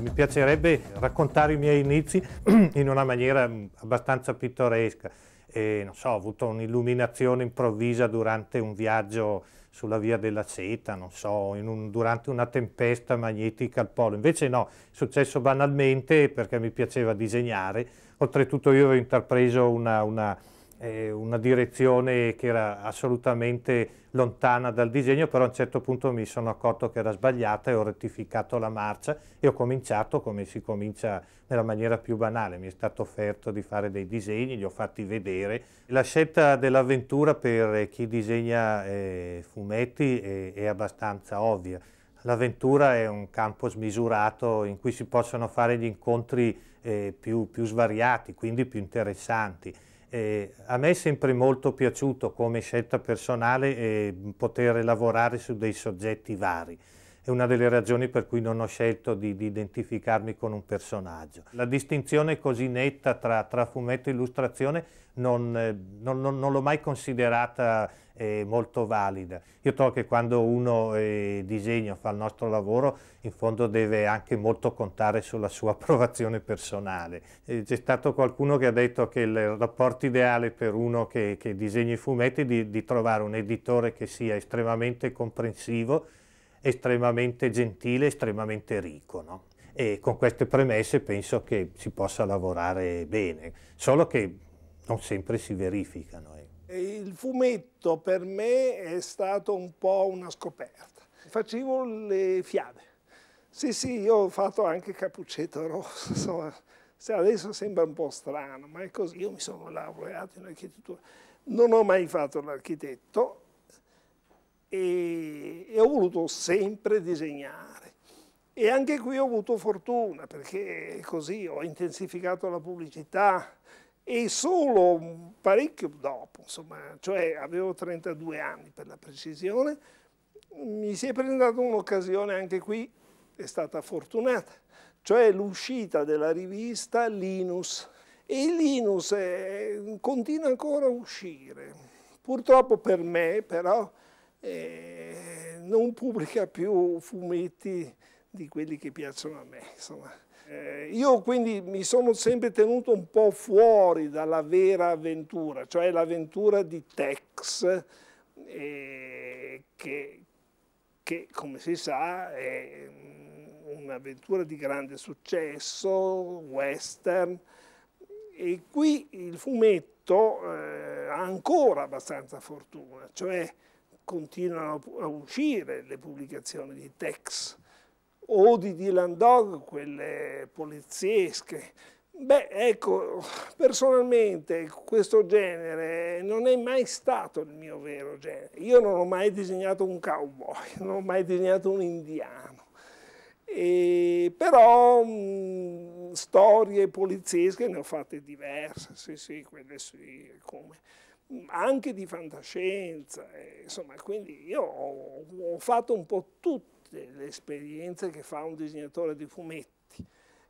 mi piacerebbe raccontare i miei inizi in una maniera mm, abbastanza pittoresca. E, so, ho avuto un'illuminazione improvvisa durante un viaggio sulla via della seta, non so, un, durante una tempesta magnetica al polo. Invece no, è successo banalmente perché mi piaceva disegnare. Oltretutto io avevo intrapreso una, una eh, una direzione che era assolutamente lontana dal disegno, però a un certo punto mi sono accorto che era sbagliata e ho rettificato la marcia e ho cominciato come si comincia nella maniera più banale, mi è stato offerto di fare dei disegni, li ho fatti vedere. La scelta dell'avventura per chi disegna eh, fumetti è, è abbastanza ovvia. L'avventura è un campo smisurato in cui si possono fare gli incontri eh, più, più, svariati, quindi più interessanti. Eh, a me è sempre molto piaciuto come scelta personale eh, poter lavorare su dei soggetti vari è una delle ragioni per cui non ho scelto di, di identificarmi con un personaggio. La distinzione così netta tra, tra fumetto e illustrazione non, eh, non, non, non l'ho mai considerata eh, molto valida. Io trovo che quando uno eh, disegna, fa il nostro lavoro, in fondo deve anche molto contare sulla sua approvazione personale. Eh, C'è stato qualcuno che ha detto che il rapporto ideale per uno che, che disegna i fumetti è di, di trovare un editore che sia estremamente comprensivo, estremamente gentile, estremamente ricco. No? E con queste premesse penso che si possa lavorare bene, solo che non sempre si verificano. Ecco. Il fumetto per me è stato un po' una scoperta. Facevo le fiabe. Sì, sì, io ho fatto anche Capuccetto Rosso, insomma, adesso sembra un po' strano, ma è così. Io mi sono laureato in architettura, non ho mai fatto l'architetto e ho voluto sempre disegnare. E anche qui ho avuto fortuna perché così ho intensificato la pubblicità e solo parecchio dopo, insomma, cioè avevo 32 anni per la precisione, mi si è presentata un'occasione anche qui, è stata fortunata, cioè l'uscita della rivista Linus. E Linus è, eh, continua ancora a uscire. Purtroppo per me però... Eh, non pubblica più fumetti di quelli che piacciono a me. Eh, io quindi mi sono sempre tenuto un po' fuori dalla vera avventura, cioè l'avventura di Tex, eh, che, che, come si sa è un'avventura di grande successo, western, e qui il fumetto eh, ha ancora abbastanza fortuna, cioè continuano a uscire le pubblicazioni di Tex o di Dylan Dog, quelle poliziesche. Beh, ecco, personalmente questo genere non è mai stato il mio vero genere. Io non ho mai disegnato un cowboy, non ho mai disegnato un indiano. E, però mh, mm, storie poliziesche ne ho fatte diverse, sì, sì, quelle sì, come anche di fantascienza, eh, insomma, quindi io ho, ho, fatto un po' tutte le esperienze che fa un disegnatore di fumetti,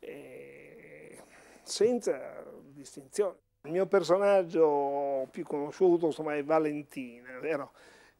eh, senza distinzione. Il mio personaggio più conosciuto insomma, è Valentina, vero?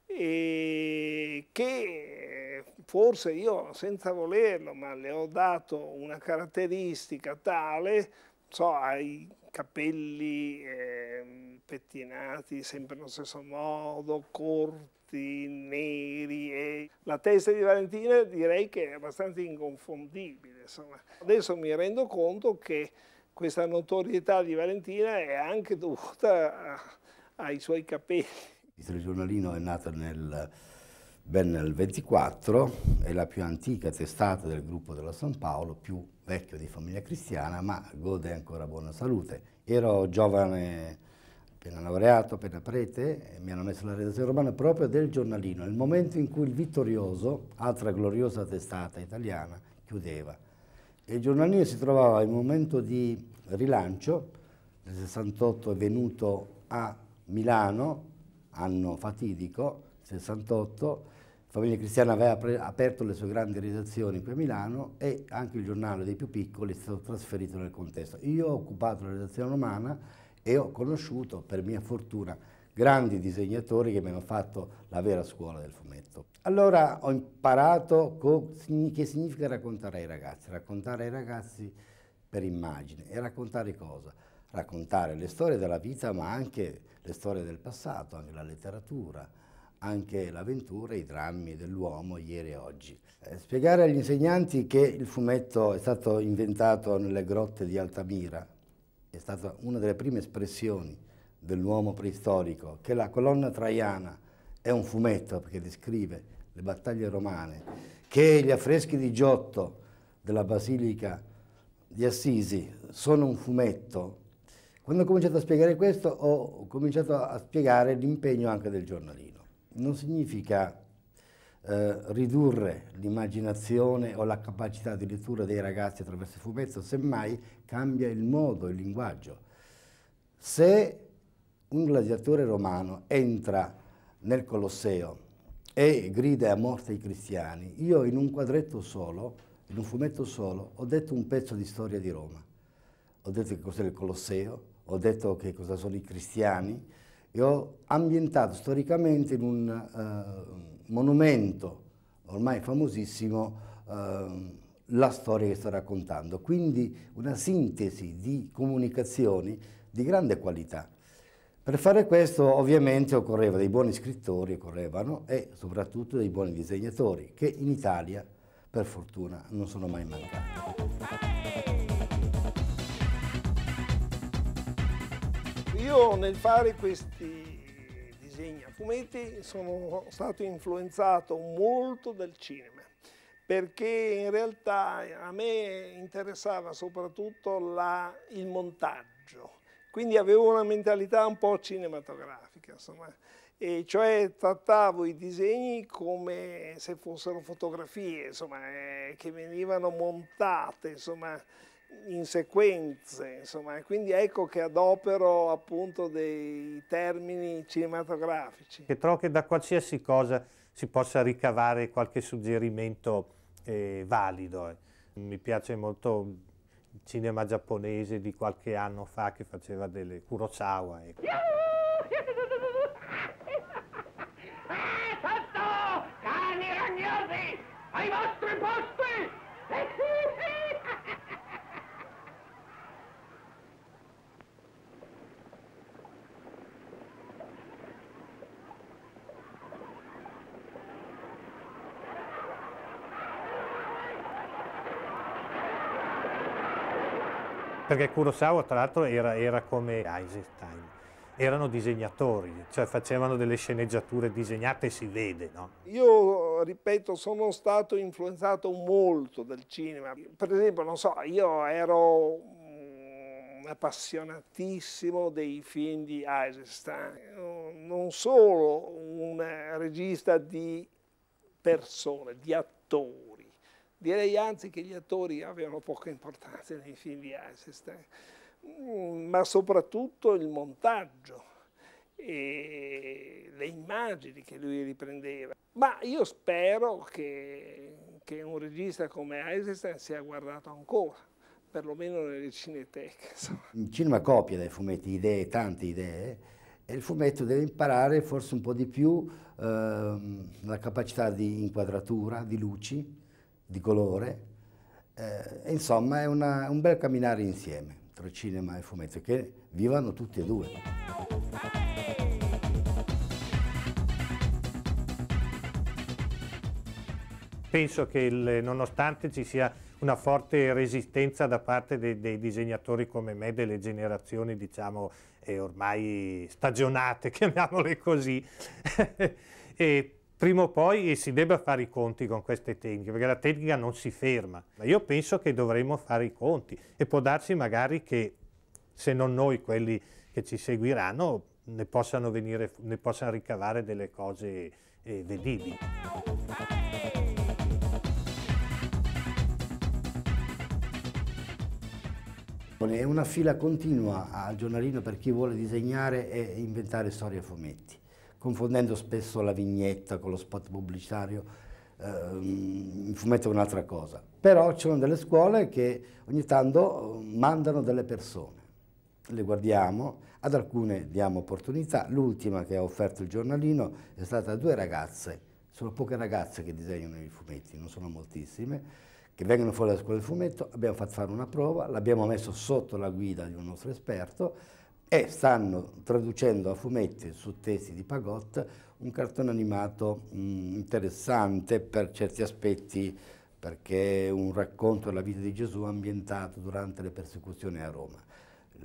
E che forse io senza volerlo, ma le ho dato una caratteristica tale, so, ai capelli eh, pettinati sempre allo stesso modo, corti, neri e la testa di Valentina direi che è abbastanza inconfondibile. Insomma. Adesso mi rendo conto che questa notorietà di Valentina è anche dovuta a, ai suoi capelli. Il telegiornalino è nato nel, ben nel 24, è la più antica testata del gruppo della San Paolo, più vecchio di famiglia cristiana, ma gode ancora buona salute. Ero giovane, appena laureato, appena prete, e mi hanno messo la redazione romana proprio del giornalino, il momento in cui il Vittorioso, altra gloriosa testata italiana, chiudeva. E il giornalino si trovava in un momento di rilancio, nel 68 è venuto a Milano, anno fatidico, 68, Famiglia Cristiana aveva aperto le sue grandi redazioni qui a Milano e anche il giornale dei più piccoli è stato trasferito nel contesto. Io ho occupato la redazione romana e ho conosciuto, per mia fortuna, grandi disegnatori che mi hanno fatto la vera scuola del fumetto. Allora ho imparato che significa raccontare ai ragazzi, raccontare ai ragazzi per immagine e raccontare cosa? Raccontare le storie della vita ma anche le storie del passato, anche la letteratura, anche l'avventura, i drammi dell'uomo ieri e oggi. Eh, spiegare agli insegnanti che il fumetto è stato inventato nelle grotte di Altamira, è stata una delle prime espressioni dell'uomo preistorico, che la colonna traiana è un fumetto perché descrive le battaglie romane, che gli affreschi di Giotto della Basilica di Assisi sono un fumetto, quando ho cominciato a spiegare questo ho cominciato a spiegare l'impegno anche del giornalino non significa eh, ridurre l'immaginazione o la capacità di lettura dei ragazzi attraverso il fumetto, semmai cambia il modo, il linguaggio. Se un gladiatore romano entra nel Colosseo e grida a morte i cristiani, io in un quadretto solo, in un fumetto solo, ho detto un pezzo di storia di Roma. Ho detto che cos'è il Colosseo, ho detto che cosa sono i cristiani, e ho ambientato storicamente in un eh, monumento ormai famosissimo eh, la storia che sto raccontando. Quindi una sintesi di comunicazioni di grande qualità. Per fare questo ovviamente occorreva dei buoni scrittori, occorrevano, e soprattutto dei buoni disegnatori, che in Italia per fortuna non sono mai mancati. Io nel fare questi disegni a fumetti sono stato influenzato molto dal cinema perché in realtà a me interessava soprattutto la, il montaggio, quindi avevo una mentalità un po' cinematografica, insomma, e cioè trattavo i disegni come se fossero fotografie, insomma, eh, che venivano montate, insomma, in sequenze, insomma, quindi ecco che adopero appunto dei termini cinematografici. Che trovo che da qualsiasi cosa si possa ricavare qualche suggerimento eh, valido. Eh. Mi piace molto il cinema giapponese di qualche anno fa che faceva delle Kurosawa. Ecco. Ah, Ai vostri posti! Perché Kurosawa tra l'altro era, era come Eisenstein, erano disegnatori, cioè facevano delle sceneggiature disegnate e si vede. No? Io, ripeto, sono stato influenzato molto dal cinema. Per esempio, non so, io ero mm, appassionatissimo dei film di Eisenstein, non solo un regista di persone, di attori, Direi anzi che gli attori avevano poca importanza nei film di Eisenstein, mm, ma soprattutto il montaggio e le immagini che lui riprendeva. Ma io spero che, che un regista come Eisenstein sia guardato ancora, perlomeno nelle cineteche. Il cinema copia dai fumetti idee, tante idee, e il fumetto deve imparare forse un po' di più eh, la capacità di inquadratura, di luci, di colore. Eh, insomma è una, un bel camminare insieme tra cinema e fumetto, che vivano tutti e due. Penso che il, nonostante ci sia una forte resistenza da parte dei, dei disegnatori come me, delle generazioni diciamo eh, ormai stagionate, chiamiamole così, e prima o poi si debba fare i conti con queste tecniche, perché la tecnica non si ferma. Ma io penso che dovremmo fare i conti e può darsi magari che, se non noi, quelli che ci seguiranno, ne possano, venire, ne possano ricavare delle cose eh, vedibili. È una fila continua al giornalino per chi vuole disegnare e inventare storie a fumetti confondendo spesso la vignetta con lo spot pubblicitario, ehm, il fumetto è un'altra cosa. Però ci sono delle scuole che ogni tanto ehm, mandano delle persone, le guardiamo, ad alcune diamo opportunità, l'ultima che ha offerto il giornalino è stata due ragazze, sono poche ragazze che disegnano i fumetti, non sono moltissime, che vengono fuori dalla scuola del fumetto, abbiamo fatto fare una prova, l'abbiamo messo sotto la guida di un nostro esperto, e stanno traducendo a fumetti su tesi di Pagot un cartone animato mh, mm, interessante per certi aspetti perché è un racconto della vita di Gesù ambientato durante le persecuzioni a Roma.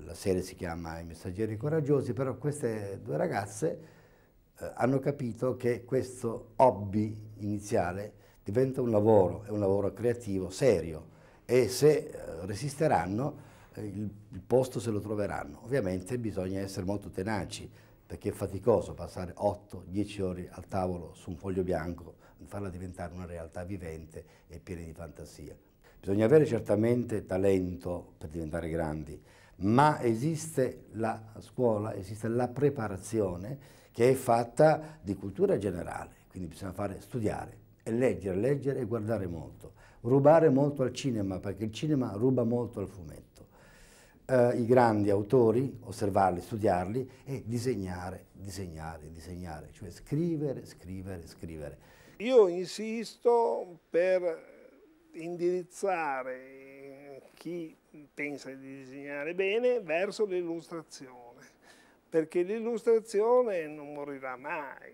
La serie si chiama I messaggeri coraggiosi, però queste due ragazze eh, hanno capito che questo hobby iniziale diventa un lavoro, è un lavoro creativo, serio, e se eh, resisteranno eh, il, posto se lo troveranno. Ovviamente bisogna essere molto tenaci perché è faticoso passare 8-10 ore al tavolo su un foglio bianco, e farla diventare una realtà vivente e piena di fantasia. Bisogna avere certamente talento per diventare grandi, ma esiste la scuola, esiste la preparazione che è fatta di cultura generale, quindi bisogna fare studiare e leggere, leggere e guardare molto, rubare molto al cinema, perché il cinema ruba molto al fumetto eh, i grandi autori, osservarli, studiarli e disegnare, disegnare, disegnare, cioè scrivere, scrivere, scrivere. Io insisto per indirizzare chi pensa di disegnare bene verso l'illustrazione, perché l'illustrazione non morirà mai.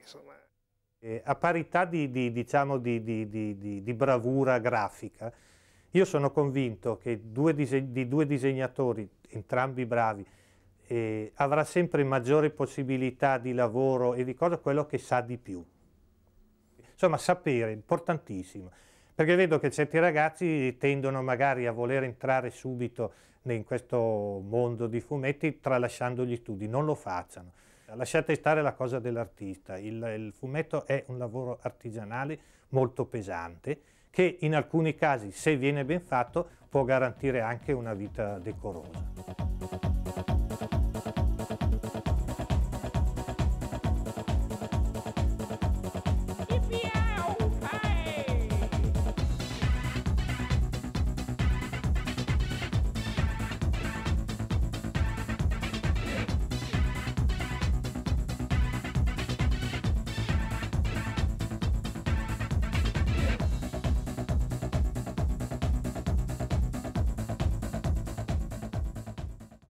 Eh, a parità di, di, diciamo, di, di bravura grafica, io sono convinto che due di due disegnatori, entrambi bravi, eh, avrà sempre maggiore possibilità di lavoro e di cosa quello che sa di più. Insomma, sapere è importantissimo, perché vedo che certi ragazzi tendono magari a voler entrare subito in questo mondo di fumetti tralasciando gli studi, non lo facciano. Lasciate stare la cosa dell'artista, il, il fumetto è un lavoro artigianale molto pesante, che in alcuni casi, se viene ben fatto, può garantire anche una vita decorosa.